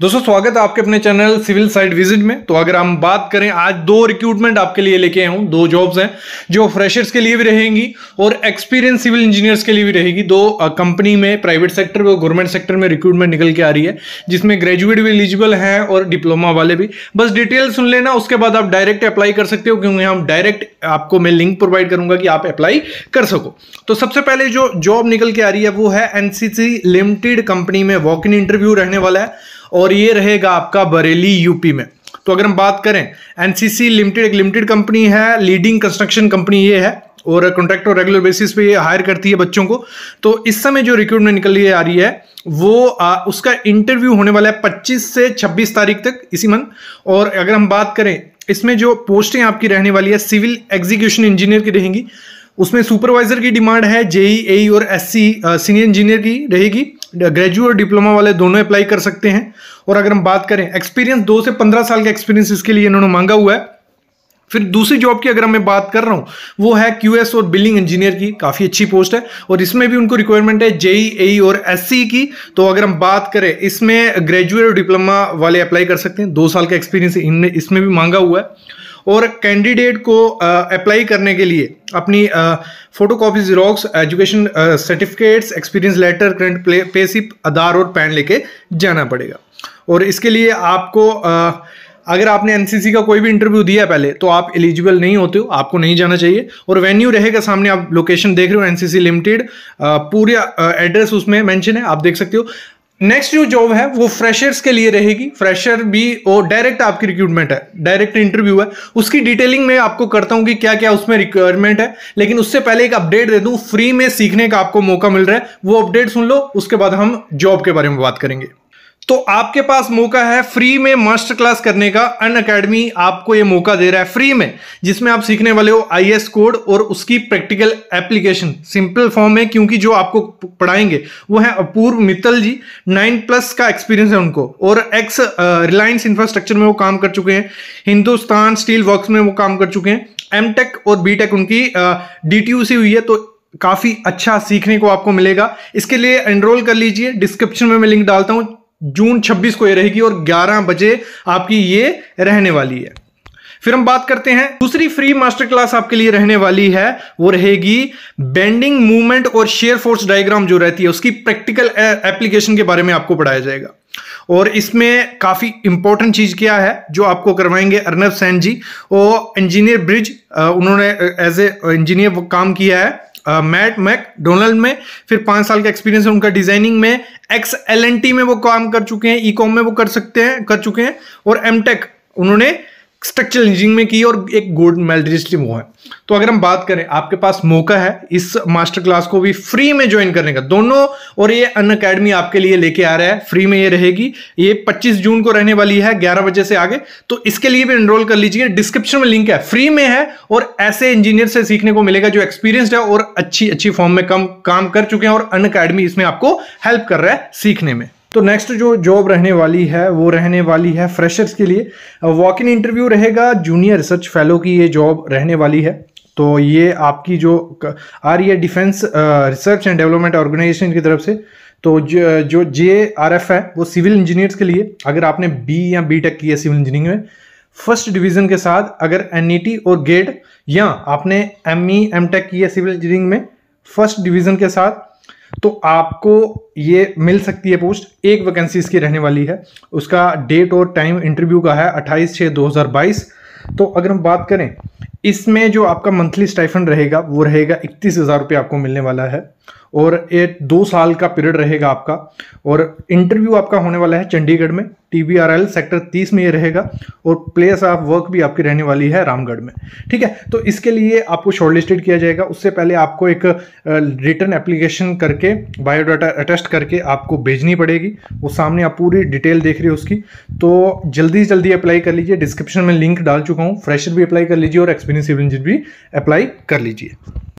दोस्तों स्वागत है आपके अपने चैनल सिविल साइड विजिट में तो अगर हम बात करें आज दो रिक्रूटमेंट आपके लिए लेके आया हूँ दो जॉब्स हैं जो फ्रेशर्स के लिए भी रहेंगी और एक्सपीरियंस सिविल इंजीनियर्स के लिए भी रहेगी दो कंपनी में प्राइवेट सेक्टर में और गवर्नमेंट सेक्टर में रिक्रूटमेंट निकल के आ रही है जिसमें ग्रेजुएट भी एलिजिबल हैं और डिप्लोमा वाले भी बस डिटेल सुन लेना उसके बाद आप डायरेक्ट अप्लाई कर सकते हो क्योंकि हम डायरेक्ट आपको मैं लिंक प्रोवाइड करूंगा कि आप अप्लाई कर सको तो सबसे पहले जो जॉब निकल के आ रही है वो है एनसीसी लिमिटेड कंपनी में वॉक इन इंटरव्यू रहने वाला है और ये रहेगा आपका बरेली यूपी में तो अगर हम बात करें एनसीसी लिमिटेड एक लिमिटेड कंपनी है लीडिंग कंस्ट्रक्शन कंपनी ये है और कॉन्ट्रैक्ट और रेगुलर बेसिस पे ये हायर करती है बच्चों को तो इस समय जो रिक्रूटमेंट निकल आ रही है वो आ, उसका इंटरव्यू होने वाला है पच्चीस से छब्बीस तारीख तक इसी मंथ और अगर हम बात करें इसमें जो पोस्टें आपकी रहने वाली है सिविल एग्जीक्यूशन इंजीनियर की रहेंगी उसमें सुपरवाइजर की डिमांड है जेई ए और एस सीनियर इंजीनियर की रहेगी ग्रेजुएट और डिप्लोमा वाले दोनों अप्लाई कर सकते हैं और अगर हम बात करें एक्सपीरियंस दो से पंद्रह साल का एक्सपीरियंस इसके लिए इन्होंने मांगा हुआ है फिर दूसरी जॉब की अगर मैं बात कर रहा हूँ वो है क्यूएस और बिल्डिंग इंजीनियर की काफ़ी अच्छी पोस्ट है और इसमें भी उनको रिक्वायरमेंट है जेई ए e, e और एस e की तो अगर हम बात करें इसमें ग्रेजुएट और डिप्लोमा वाले अप्लाई कर सकते हैं दो साल का एक्सपीरियंस इसमें भी मांगा हुआ है और कैंडिडेट को अप्लाई करने के लिए अपनी photo copy xerox education certificates experience letter current pay slip Aadhaar और पैन लेके जाना पड़ेगा और इसके लिए आपको आ, अगर आपने एनसीसी का कोई भी इंटरव्यू दिया पहले तो आप एलिजिबल नहीं होते हो आपको नहीं जाना चाहिए और वेन्यू रहेगा सामने आप लोकेशन देख रहे हो एनसीसी लिमिटेड पूरा एड्रेस उसमें मेंशन है आप देख सकते हो नेक्स्ट जो जॉब है वो फ्रेशर्स के लिए रहेगी फ्रेशर भी वो डायरेक्ट आपकी रिक्रूटमेंट है डायरेक्ट इंटरव्यू है उसकी डिटेलिंग में आपको करता हूँ कि क्या क्या उसमें रिक्वायरमेंट है लेकिन उससे पहले एक अपडेट दे दूँ फ्री में सीखने का आपको मौका मिल रहा है वो अपडेट सुन लो उसके बाद हम जॉब के बारे में बात करेंगे तो आपके पास मौका है फ्री में मास्टर क्लास करने का अन अकेडमी आपको ये मौका दे रहा है फ्री में जिसमें आप सीखने वाले हो आई एस कोड और उसकी प्रैक्टिकल एप्लीकेशन सिंपल फॉर्म में क्योंकि जो आपको पढ़ाएंगे वो है अपूर्व मित्तल जी नाइन प्लस का एक्सपीरियंस है उनको और एक्स रिलायंस इंफ्रास्ट्रक्चर में वो काम कर चुके हैं हिंदुस्तान स्टील वर्क में वो काम कर चुके हैं एम टेक और बी टेक उनकी डी टी यू सी हुई है तो काफ़ी अच्छा सीखने को आपको मिलेगा इसके लिए एनरोल कर लीजिए डिस्क्रिप्शन में मैं लिंक डालता हूँ जून 26 को ये रहेगी और 11 बजे आपकी ये रहने वाली है फिर हम बात करते हैं दूसरी फ्री मास्टर क्लास आपके लिए रहने वाली है वो रहेगी बेंडिंग मूवमेंट और शेयर फोर्स डायग्राम जो रहती है उसकी प्रैक्टिकल एप्लीकेशन के बारे में आपको पढ़ाया जाएगा और इसमें काफ़ी इंपॉर्टेंट चीज़ क्या है जो आपको करवाएंगे अर्नब सैन जी और इंजीनियर ब्रिज उन्होंने एज ए इंजीनियर काम किया है मैट मैक डोनाल्ड में फिर पांच साल का एक्सपीरियंस है उनका डिजाइनिंग में एक्स एल एन टी में वो काम कर चुके हैं ई कॉम में वो कर सकते हैं कर चुके हैं और एम उन्होंने स्ट्रक्चरल इंजीनियरिंग में की और एक गोल्ड मेडलिस्ट भी वो है तो अगर हम बात करें आपके पास मौका है इस मास्टर क्लास को भी फ्री में ज्वाइन करने का दोनों और ये अन अकेडमी आपके लिए लेके आ रहा है फ्री में ये रहेगी ये 25 जून को रहने वाली है 11 बजे से आगे तो इसके लिए भी एनरोल कर लीजिए डिस्क्रिप्शन में लिंक है फ्री में है और ऐसे इंजीनियर से सीखने को मिलेगा जो एक्सपीरियंसड है और अच्छी अच्छी फॉर्म में कम काम कर चुके हैं और अन इसमें आपको हेल्प कर रहा है सीखने में तो नेक्स्ट जो जॉब रहने वाली है वो रहने वाली है फ्रेशर्स के लिए वॉक इन इंटरव्यू रहेगा जूनियर रिसर्च फेलो की ये जॉब रहने वाली है तो ये आपकी जो आ रही है defence research and development organisation की तरफ से तो जो जे आर एफ है वो सिविल इंजीनियर्स के लिए अगर आपने बी या बी टेक किया सिविल इंजीनियरिंग में फर्स्ट डिवीजन के साथ अगर एन e और गेट e या आपने एम ई एम टेक किया सिविल इंजीनियरिंग में फर्स्ट डिवीजन के साथ तो आपको ये मिल सकती है पोस्ट एक वैकेंसी इसकी रहने वाली है उसका डेट और टाइम इंटरव्यू का है 28 छः 2022 तो अगर हम बात करें इसमें जो आपका मंथली स्टाइफन रहेगा वो रहेगा इकतीस हज़ार रुपये आपको मिलने वाला है और ये दो साल का पीरियड रहेगा आपका और इंटरव्यू आपका होने वाला है चंडीगढ़ में टी आर एल सेक्टर तीस में ये रहेगा और प्लेस ऑफ वर्क भी आपकी रहने वाली है रामगढ़ में ठीक है तो इसके लिए आपको शॉर्टलिस्टेड किया जाएगा उससे पहले आपको एक रिटर्न एप्लीकेशन करके बायोडाटा अटेस्ट करके आपको भेजनी पड़ेगी वो सामने आप पूरी डिटेल देख रहे हो उसकी तो जल्दी से जल्दी अप्लाई कर लीजिए डिस्क्रिप्शन में लिंक डाल चुका हूँ फ्रेशर भी अप्लाई कर लीजिए और एक्सपीरियंस भी अप्लाई कर लीजिए